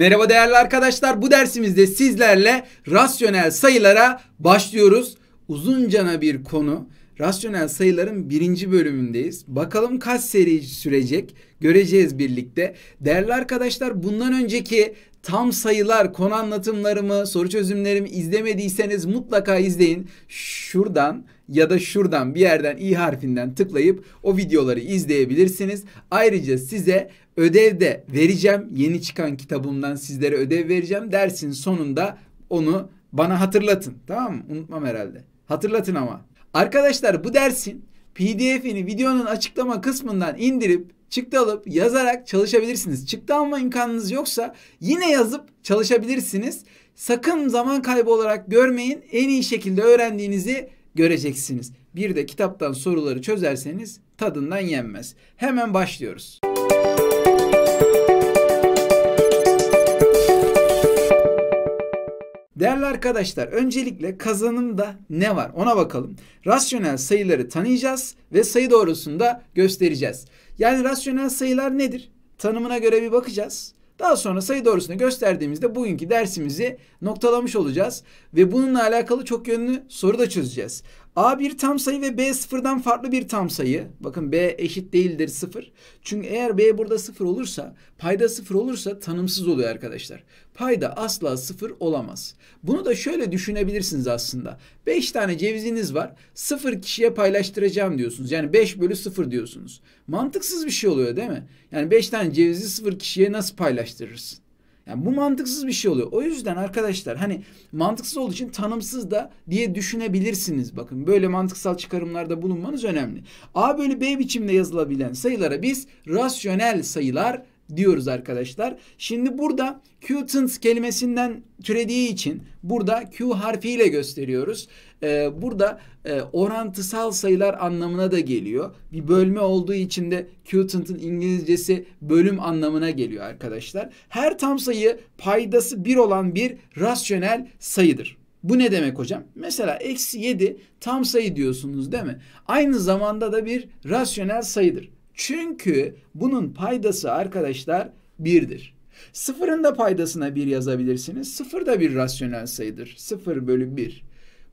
Merhaba değerli arkadaşlar. Bu dersimizde sizlerle rasyonel sayılara başlıyoruz. Uzuncana bir konu. Rasyonel sayıların birinci bölümündeyiz. Bakalım kaç seri sürecek göreceğiz birlikte. Değerli arkadaşlar bundan önceki tam sayılar konu anlatımlarımı soru çözümlerimi izlemediyseniz mutlaka izleyin. Şuradan ya da şuradan bir yerden i harfinden tıklayıp o videoları izleyebilirsiniz. Ayrıca size ödev de vereceğim. Yeni çıkan kitabımdan sizlere ödev vereceğim. Dersin sonunda onu bana hatırlatın. Tamam mı? Unutmam herhalde. Hatırlatın ama. Arkadaşlar bu dersin PDF'ini videonun açıklama kısmından indirip çıktı alıp yazarak çalışabilirsiniz. Çıktı alma imkanınız yoksa yine yazıp çalışabilirsiniz. Sakın zaman kaybı olarak görmeyin. En iyi şekilde öğrendiğinizi göreceksiniz. Bir de kitaptan soruları çözerseniz tadından yenmez. Hemen başlıyoruz. Değerli arkadaşlar öncelikle kazanımda ne var ona bakalım. Rasyonel sayıları tanıyacağız ve sayı doğrusunda göstereceğiz. Yani rasyonel sayılar nedir? Tanımına göre bir bakacağız. Daha sonra sayı doğrusunu gösterdiğimizde bugünkü dersimizi noktalamış olacağız ve bununla alakalı çok yönlü soru da çözeceğiz. A bir tam sayı ve B sıfırdan farklı bir tam sayı. Bakın B eşit değildir sıfır. Çünkü eğer B burada sıfır olursa payda sıfır olursa tanımsız oluyor arkadaşlar. Payda asla sıfır olamaz. Bunu da şöyle düşünebilirsiniz aslında. 5 tane ceviziniz var. Sıfır kişiye paylaştıracağım diyorsunuz. Yani 5 bölü sıfır diyorsunuz. Mantıksız bir şey oluyor değil mi? Yani 5 tane cevizi sıfır kişiye nasıl paylaştırırsın? Yani bu mantıksız bir şey oluyor. O yüzden arkadaşlar hani mantıksız olduğu için tanımsız da diye düşünebilirsiniz. Bakın böyle mantıksal çıkarımlarda bulunmanız önemli. A bölü B biçimde yazılabilen sayılara biz rasyonel sayılar diyoruz arkadaşlar. Şimdi burada cuttance kelimesinden türediği için burada Q harfiyle gösteriyoruz. Ee, burada e, orantısal sayılar anlamına da geliyor. Bir bölme olduğu için de cuttance'ın İngilizcesi bölüm anlamına geliyor arkadaşlar. Her tam sayı paydası 1 olan bir rasyonel sayıdır. Bu ne demek hocam? Mesela eksi 7 tam sayı diyorsunuz değil mi? Aynı zamanda da bir rasyonel sayıdır. Çünkü bunun paydası arkadaşlar birdir. Sıfırın da paydasına bir yazabilirsiniz. Sıfır da bir rasyonel sayıdır. Sıfır bölü bir.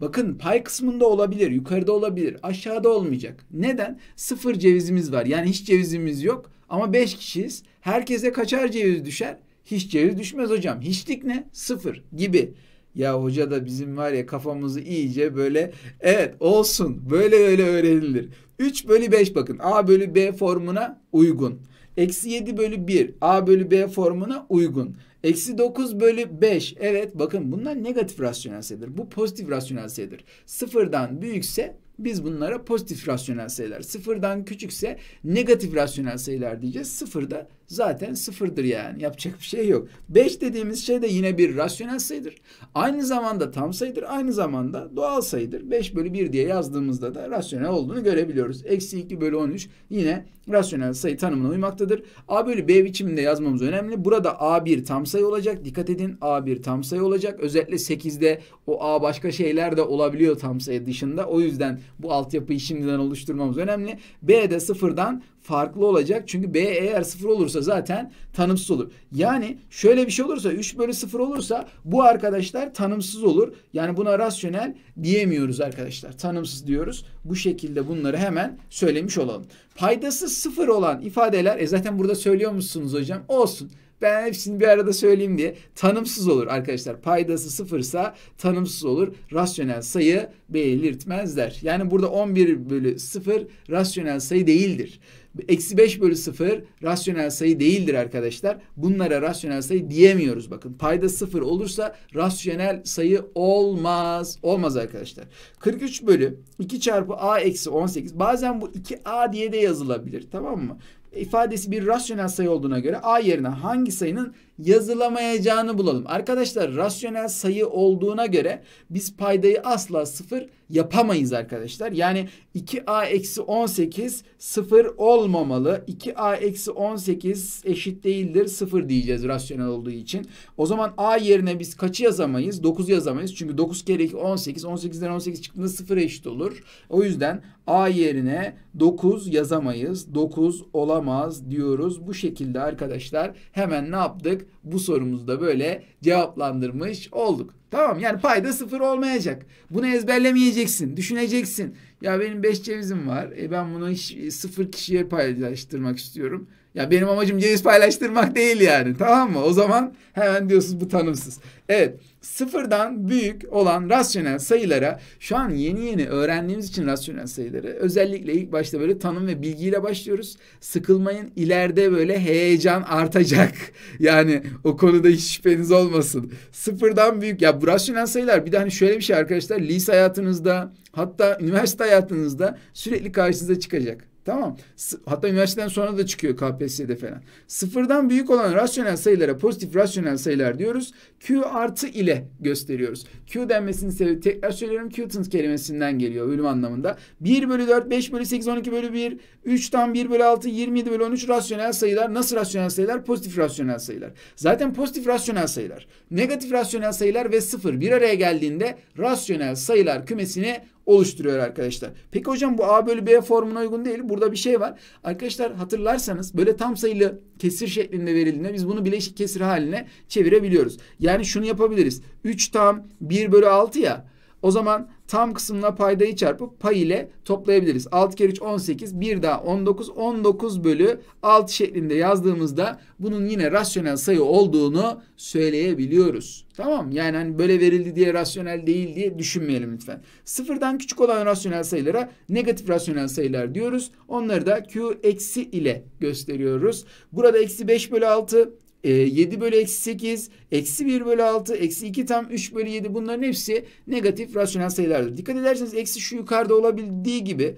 Bakın pay kısmında olabilir, yukarıda olabilir, aşağıda olmayacak. Neden? Sıfır cevizimiz var. Yani hiç cevizimiz yok ama beş kişiyiz. Herkese kaçar ceviz düşer? Hiç ceviz düşmez hocam. Hiçlik ne? Sıfır gibi. Ya hoca da bizim var ya kafamızı iyice böyle evet olsun böyle öyle öğrenilir. 3 bölü 5 bakın. A bölü B formuna uygun. Eksi 7 bölü 1 A bölü B formuna uygun. Eksi 9 bölü 5. Evet bakın bunlar negatif rasyonel sayıdır. Bu pozitif rasyonel sayıdır. Sıfırdan büyükse biz bunlara pozitif rasyonel sayılar. Sıfırdan küçükse negatif rasyonel sayılar diyeceğiz. Sıfırda zaten sıfırdır yani. Yapacak bir şey yok. 5 dediğimiz şey de yine bir rasyonel sayıdır. Aynı zamanda tam sayıdır. Aynı zamanda doğal sayıdır. 5 bölü 1 diye yazdığımızda da rasyonel olduğunu görebiliyoruz. Eksi 2 bölü 13 yine rasyonel sayı tanımına uymaktadır. A bölü B biçiminde yazmamız önemli. Burada A1 tam sayı olacak. Dikkat edin A1 tam sayı olacak. Özellikle 8'de o A başka şeyler de olabiliyor tam sayı dışında. O yüzden bu altyapıyı şimdiden oluşturmamız önemli. B de sıfırdan farklı olacak. Çünkü B eğer 0 olursa zaten tanımsız olur. Yani şöyle bir şey olursa 3 bölü 0 olursa bu arkadaşlar tanımsız olur. Yani buna rasyonel diyemiyoruz arkadaşlar. Tanımsız diyoruz. Bu şekilde bunları hemen söylemiş olalım. Paydası 0 olan ifadeler e zaten burada söylüyor musunuz hocam? Olsun ben hepsini bir arada söyleyeyim diye. Tanımsız olur arkadaşlar. Paydası sıfırsa tanımsız olur. Rasyonel sayı belirtmezler. Yani burada 11 bölü 0 rasyonel sayı değildir. Eksi 5 bölü 0 rasyonel sayı değildir arkadaşlar. Bunlara rasyonel sayı diyemiyoruz bakın. Payda 0 olursa rasyonel sayı olmaz. Olmaz arkadaşlar. 43 bölü 2 çarpı a eksi 18. Bazen bu 2a diye de yazılabilir tamam mı? ifadesi bir rasyonel sayı olduğuna göre A yerine hangi sayının yazılamayacağını bulalım. Arkadaşlar rasyonel sayı olduğuna göre biz paydayı asla sıfır yapamayız arkadaşlar. Yani 2A eksi 18 sıfır olmamalı. 2A eksi 18 eşit değildir sıfır diyeceğiz rasyonel olduğu için. O zaman A yerine biz kaçı yazamayız? 9 yazamayız. Çünkü 9 kere 2 18. 18'den 18 çıktığında sıfır eşit olur. O yüzden A yerine 9 yazamayız. 9 olamaz diyoruz. Bu şekilde arkadaşlar hemen ne yaptık? Bu sorumuzu da böyle cevaplandırmış olduk. Tamam yani payda sıfır olmayacak. Bunu ezberlemeyeceksin. Düşüneceksin. Ya benim 5 cevizim var. E ben bunu hiç sıfır kişiye paylaştırmak istiyorum. Ya benim amacım ceviz paylaştırmak değil yani. Tamam mı? O zaman hemen diyorsunuz bu tanımsız. Evet. Sıfırdan büyük olan rasyonel sayılara şu an yeni yeni öğrendiğimiz için rasyonel sayıları özellikle ilk başta böyle tanım ve bilgiyle başlıyoruz. Sıkılmayın ileride böyle heyecan artacak. Yani o konuda hiç şüpheniz olmasın. Sıfırdan büyük ya bu rasyonel sayılar bir de hani şöyle bir şey arkadaşlar lise hayatınızda hatta üniversite hayatınızda sürekli karşınıza çıkacak. Tamam. Hatta üniversiteden sonra da çıkıyor KPSS'de falan. Sıfırdan büyük olan rasyonel sayılara pozitif rasyonel sayılar diyoruz. Q artı ile gösteriyoruz. Q denmesinin sebebi tekrar söylüyorum Qtons kelimesinden geliyor ölüm anlamında. 1 bölü 4, 5 bölü 8, 12 bölü 1, 3'ten 1 bölü 6, 27 bölü 13 rasyonel sayılar. Nasıl rasyonel sayılar? Pozitif rasyonel sayılar. Zaten pozitif rasyonel sayılar. Negatif rasyonel sayılar ve sıfır bir araya geldiğinde rasyonel sayılar kümesini oluşturuyor arkadaşlar. Peki hocam bu A bölü B formuna uygun değil. Burada bir şey var. Arkadaşlar hatırlarsanız böyle tam sayılı kesir şeklinde verildiğinde biz bunu bileşik kesir haline çevirebiliyoruz. Yani şunu yapabiliriz. 3 tam 1 bölü 6 ya. O zaman tam kısmına paydayı çarpıp pay ile toplayabiliriz. 6 kere 3 18 bir daha 19 19 bölü 6 şeklinde yazdığımızda bunun yine rasyonel sayı olduğunu söyleyebiliyoruz. Tamam yani hani böyle verildi diye rasyonel değil diye düşünmeyelim lütfen. Sıfırdan küçük olan rasyonel sayılara negatif rasyonel sayılar diyoruz. Onları da Q eksi ile gösteriyoruz. Burada eksi 5 bölü 6 e, ee, 7 bölü eksi 8, eksi 1 bölü 6, eksi 2 tam 3 bölü 7 bunların hepsi negatif rasyonel sayılardır. Dikkat ederseniz eksi şu yukarıda olabildiği gibi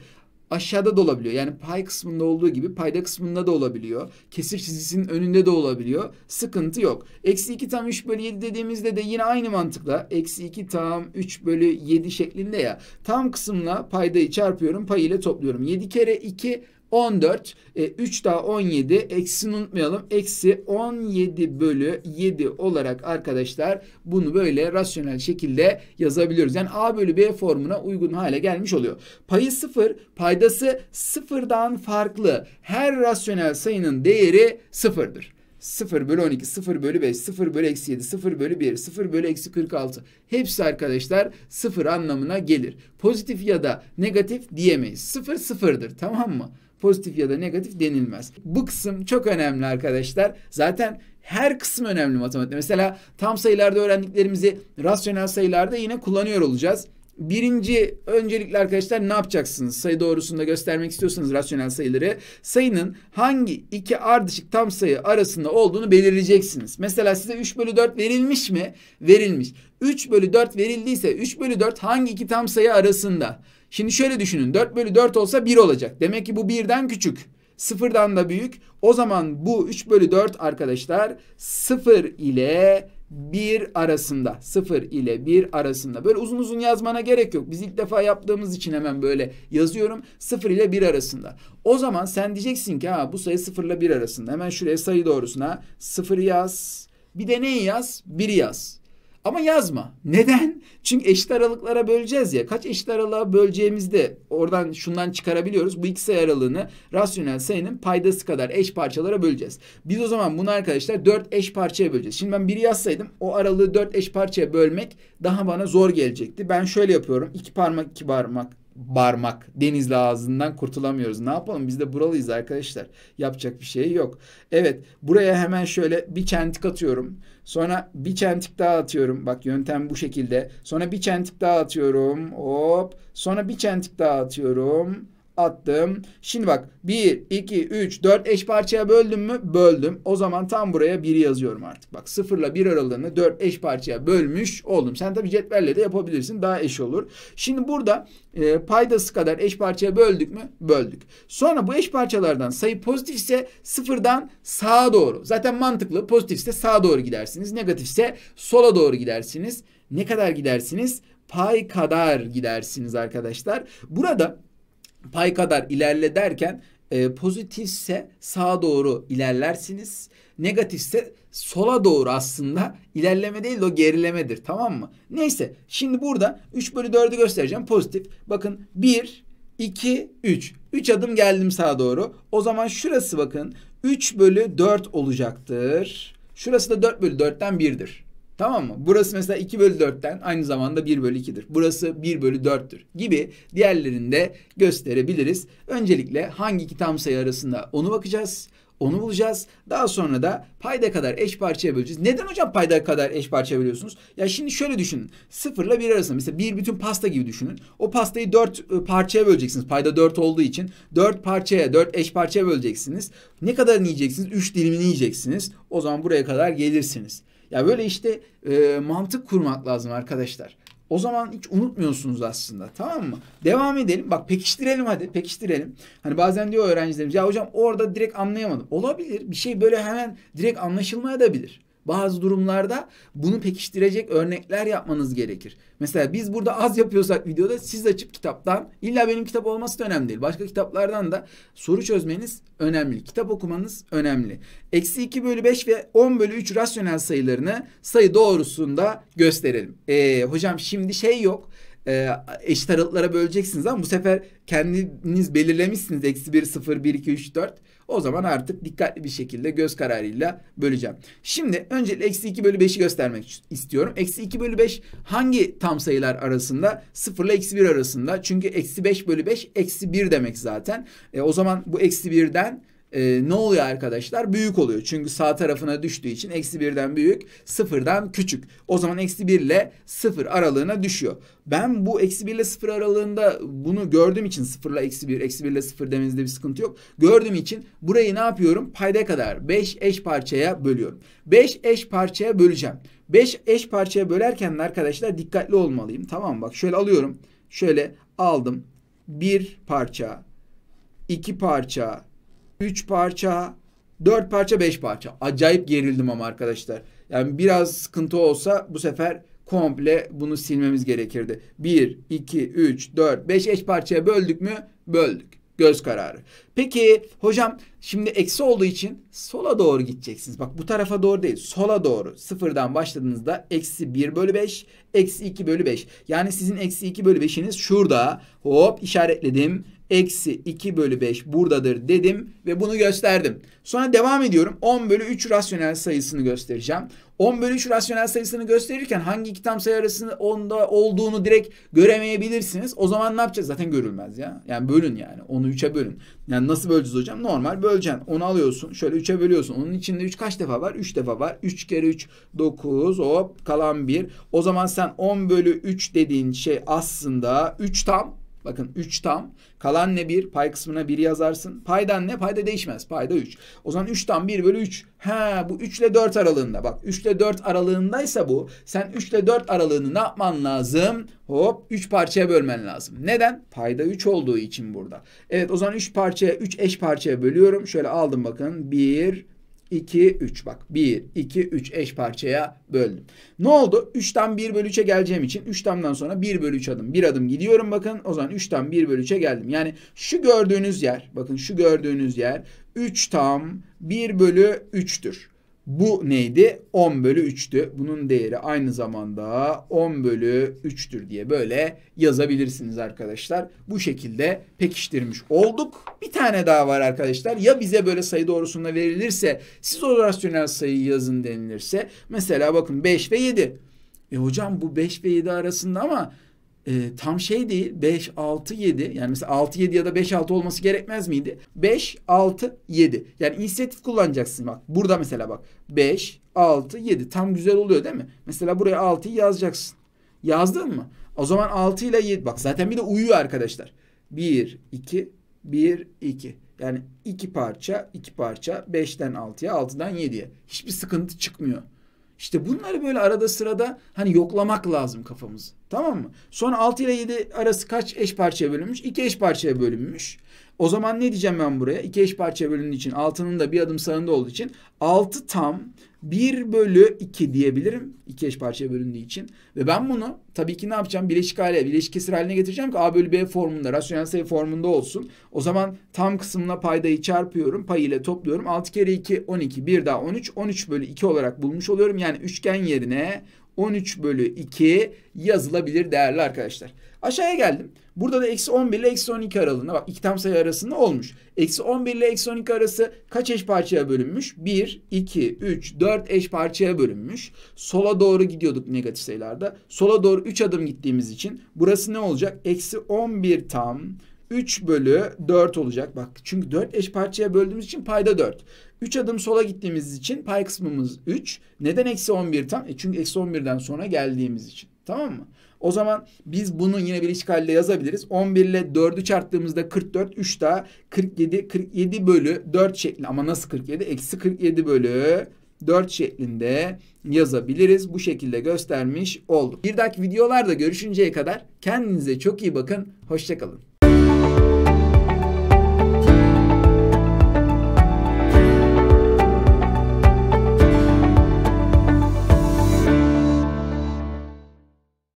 aşağıda da olabiliyor. Yani pay kısmında olduğu gibi payda kısmında da olabiliyor. Kesir çizgisinin önünde de olabiliyor. Sıkıntı yok. Eksi 2 tam 3 bölü 7 dediğimizde de yine aynı mantıkla. Eksi 2 tam 3 bölü 7 şeklinde ya. Tam kısımla paydayı çarpıyorum. Pay ile topluyorum. 7 kere 2 14. E, 3 daha 17. eksi unutmayalım. Eksi 17 bölü 7 olarak arkadaşlar bunu böyle rasyonel şekilde yazabiliyoruz. Yani A bölü B formuna uygun hale gelmiş oluyor. Payı 0. Paydası 0'dan farklı. Her rasyonel sayının değeri 0'dır. 0 bölü 12, 0 bölü 5, 0 bölü eksi 7, 0 bölü 1, 0 bölü eksi 46. Hepsi arkadaşlar 0 anlamına gelir. Pozitif ya da negatif diyemeyiz. 0 sıfır, 0'dır tamam mı? pozitif ya da negatif denilmez. Bu kısım çok önemli arkadaşlar. Zaten her kısım önemli matematikte. Mesela tam sayılarda öğrendiklerimizi rasyonel sayılarda yine kullanıyor olacağız. Birinci öncelikle arkadaşlar ne yapacaksınız? Sayı doğrusunda göstermek istiyorsanız rasyonel sayıları sayının hangi iki ardışık tam sayı arasında olduğunu belirleyeceksiniz. Mesela size 3 bölü 4 verilmiş mi? Verilmiş. 3 bölü 4 verildiyse 3 bölü 4 hangi iki tam sayı arasında? Şimdi şöyle düşünün. 4 bölü 4 olsa 1 olacak. Demek ki bu 1'den küçük. 0'dan da büyük. O zaman bu 3 bölü 4 arkadaşlar 0 ile 1 arasında. 0 ile 1 arasında. Böyle uzun uzun yazmana gerek yok. Biz ilk defa yaptığımız için hemen böyle yazıyorum. 0 ile 1 arasında. O zaman sen diyeceksin ki ha bu sayı 0 ile 1 arasında. Hemen şuraya sayı doğrusuna 0 yaz. Bir de neyi yaz? 1'i yaz. Ama yazma. Neden? Çünkü eşit aralıklara böleceğiz ya. Kaç eşit aralığa böleceğimizde oradan şundan çıkarabiliyoruz. Bu iki aralığını rasyonel sayının paydası kadar eş parçalara böleceğiz. Biz o zaman bunu arkadaşlar dört eş parçaya böleceğiz. Şimdi ben biri yazsaydım o aralığı dört eş parçaya bölmek daha bana zor gelecekti. Ben şöyle yapıyorum. iki parmak iki parmak barmak. Denizli ağzından kurtulamıyoruz. Ne yapalım? Biz de buralıyız arkadaşlar. Yapacak bir şey yok. Evet buraya hemen şöyle bir çentik atıyorum. Sonra bir çentik daha atıyorum. Bak yöntem bu şekilde. Sonra bir çentik daha atıyorum. Hop. Sonra bir çentik daha atıyorum attım. Şimdi bak 1, 2, 3, 4 eş parçaya böldüm mü? Böldüm. O zaman tam buraya 1'i yazıyorum artık. Bak 0 ile 1 aralığını 4 eş parçaya bölmüş oldum. Sen tabii cetvelle de yapabilirsin. Daha eş olur. Şimdi burada e, paydası kadar eş parçaya böldük mü? Böldük. Sonra bu eş parçalardan sayı pozitif ise sıfırdan sağa doğru. Zaten mantıklı. Pozitifse sağa doğru gidersiniz. Negatifse sola doğru gidersiniz. Ne kadar gidersiniz? Pay kadar gidersiniz arkadaşlar. Burada pay kadar ilerle derken e, pozitifse sağa doğru ilerlersiniz. Negatifse sola doğru aslında ilerleme değil de o gerilemedir tamam mı? Neyse şimdi burada 3 bölü 4'ü göstereceğim pozitif. Bakın 1, 2, 3. 3 adım geldim sağa doğru. O zaman şurası bakın 3 bölü 4 olacaktır. Şurası da 4 bölü 4'ten 1'dir. Tamam mı? Burası mesela 2 bölü 4'ten aynı zamanda 1 bölü 2'dir. Burası 1 bölü 4'tür gibi diğerlerini de gösterebiliriz. Öncelikle hangi iki tam sayı arasında onu bakacağız. Onu bulacağız. Daha sonra da payda kadar eş parçaya böleceğiz. Neden hocam payda kadar eş parçaya bölüyorsunuz? Ya şimdi şöyle düşünün. Sıfırla bir arasında mesela bir bütün pasta gibi düşünün. O pastayı dört e, parçaya böleceksiniz. Payda dört olduğu için dört parçaya, dört eş parçaya böleceksiniz. Ne kadar yiyeceksiniz? Üç dilimini yiyeceksiniz. O zaman buraya kadar gelirsiniz. Ya böyle işte e, mantık kurmak lazım arkadaşlar. O zaman hiç unutmuyorsunuz aslında tamam mı? Devam edelim. Bak pekiştirelim hadi pekiştirelim. Hani bazen diyor öğrencilerimiz ya hocam orada direkt anlayamadım. Olabilir bir şey böyle hemen direkt anlaşılmaya da bilir. Bazı durumlarda bunu pekiştirecek örnekler yapmanız gerekir. Mesela biz burada az yapıyorsak videoda siz açıp kitaptan illa benim kitap olması da önemli değil. Başka kitaplardan da soru çözmeniz önemli. Kitap okumanız önemli. Eksi 2 bölü 5 ve 10 bölü 3 rasyonel sayılarını sayı doğrusunda gösterelim. Ee, hocam şimdi şey yok e, eşit aralıklara böleceksiniz ama bu sefer kendiniz belirlemişsiniz. Eksi bir sıfır bir iki üç dört. O zaman artık dikkatli bir şekilde göz kararıyla böleceğim. Şimdi öncelikle eksi iki bölü beşi göstermek istiyorum. Eksi iki bölü beş hangi tam sayılar arasında? 0 ile eksi bir arasında. Çünkü eksi beş bölü beş eksi bir demek zaten. E, o zaman bu eksi birden e, ne oluyor arkadaşlar? Büyük oluyor. Çünkü sağ tarafına düştüğü için eksi birden büyük, sıfırdan küçük. O zaman eksi bir ile sıfır aralığına düşüyor. Ben bu eksi bir ile sıfır aralığında bunu gördüğüm için sıfırla eksi bir, eksi bir ile sıfır demenizde bir sıkıntı yok. Gördüğüm için burayı ne yapıyorum? Payda kadar 5 eş parçaya bölüyorum. 5 eş parçaya böleceğim. 5 eş parçaya bölerken de arkadaşlar dikkatli olmalıyım. Tamam Bak şöyle alıyorum. Şöyle aldım. Bir parça, iki parça, 3 parça, 4 parça, 5 parça. Acayip gerildim ama arkadaşlar. Yani biraz sıkıntı olsa bu sefer komple bunu silmemiz gerekirdi. 1, 2, 3, 4, 5 eş parçaya böldük mü? Böldük. Göz kararı. Peki hocam şimdi eksi olduğu için sola doğru gideceksiniz. Bak bu tarafa doğru değil sola doğru. Sıfırdan başladığınızda eksi 1 bölü 5 eksi 2 bölü 5. Yani sizin eksi 2 bölü 5'iniz şurada hop işaretledim. Eksi 2 bölü 5 buradadır dedim ve bunu gösterdim. Sonra devam ediyorum. 10 bölü 3 rasyonel sayısını göstereceğim. 10 bölü 3 rasyonel sayısını gösterirken hangi iki tam sayı arasında onda olduğunu direkt göremeyebilirsiniz. O zaman ne yapacağız? Zaten görülmez ya. Yani bölün yani. Onu 3'e bölün. Yani yani nasıl böleceğiz hocam? Normal böleceksin. Onu alıyorsun. Şöyle 3'e bölüyorsun. Onun içinde 3 kaç defa var? 3 defa var. 3 kere 3 9. Hop kalan 1. O zaman sen 10 bölü 3 dediğin şey aslında 3 tam Bakın 3 tam. Kalan ne 1? Pay kısmına 1 yazarsın. Paydan ne? Payda değişmez. Payda 3. O zaman 3 tam 1 bölü 3. Ha bu 3 ile 4 aralığında. Bak 3 ile 4 aralığındaysa bu. Sen 3 ile 4 aralığını ne yapman lazım? Hop 3 parçaya bölmen lazım. Neden? Payda 3 olduğu için burada. Evet o zaman 3 parçaya 3 eş parçaya bölüyorum. Şöyle aldım bakın. 1 2, 3 bak. 1, 2, 3 eş parçaya böldüm. Ne oldu? 3'ten 1 bölü 3'e geleceğim için 3'temden sonra 1 bölü 3 adım. 1 adım gidiyorum bakın. O zaman 3'ten 1 bölü 3'e geldim. Yani şu gördüğünüz yer bakın şu gördüğünüz yer 3 tam 1 bölü 3'tür. Bu neydi? 10 bölü 3'tü. Bunun değeri aynı zamanda 10 bölü 3'tür diye böyle yazabilirsiniz arkadaşlar. Bu şekilde pekiştirmiş olduk. Bir tane daha var arkadaşlar. Ya bize böyle sayı doğrusunda verilirse siz o rasyonel sayıyı yazın denilirse. Mesela bakın 5 ve 7. E hocam bu 5 ve 7 arasında ama e, tam şey değil 5, 6, 7 yani mesela 6, 7 ya da 5, 6 olması gerekmez miydi? 5, 6, 7 yani inisiyatif kullanacaksın bak burada mesela bak 5, 6, 7 tam güzel oluyor değil mi? Mesela buraya 6'yı yazacaksın. Yazdın mı? O zaman 6 ile 7 bak zaten bir de uyuyor arkadaşlar. 1, 2, 1, 2 yani iki parça, iki parça 5'ten 6'ya, 6'dan 7'ye. Hiçbir sıkıntı çıkmıyor. İşte bunları böyle arada sırada hani yoklamak lazım kafamızı. Tamam mı? Sonra 6 ile 7 arası kaç eş parçaya bölünmüş? 2 eş parçaya bölünmüş. O zaman ne diyeceğim ben buraya? İki eş parça bölündüğü için altının da bir adım sağında olduğu için 6 tam 1 bölü 2 diyebilirim. İki eş parçaya bölündüğü için. Ve ben bunu tabii ki ne yapacağım? Bileşik hale, bileşik kesir haline getireceğim ki A bölü B formunda, rasyonel sayı formunda olsun. O zaman tam kısmına paydayı çarpıyorum. Pay ile topluyorum. 6 kere 2, 12. 1 daha 13. 13 bölü 2 olarak bulmuş oluyorum. Yani üçgen yerine 13 bölü 2 yazılabilir değerli arkadaşlar. Aşağıya geldim. Burada da eksi 11 ile eksi 12 aralığında bak iki tam sayı arasında olmuş. Eksi 11 ile eksi 12 arası kaç eş parçaya bölünmüş? 1, 2, 3, 4 eş parçaya bölünmüş. Sola doğru gidiyorduk negatif sayılarda. Sola doğru 3 adım gittiğimiz için burası ne olacak? Eksi 11 tam 3 bölü 4 olacak. Bak çünkü 4 eş parçaya böldüğümüz için payda 4. 3 adım sola gittiğimiz için pay kısmımız 3. Neden eksi 11 tam? E çünkü eksi 11'den sonra geldiğimiz için. Tamam mı? O zaman biz bunu yine bir işgalle yazabiliriz. 11 ile 4'ü çarptığımızda 44, 3 daha 47, 47 bölü 4 şeklinde. Ama nasıl 47? Eksi 47 bölü 4 şeklinde yazabiliriz. Bu şekilde göstermiş olduk. Bir dahaki videolarda görüşünceye kadar kendinize çok iyi bakın. Hoşçakalın.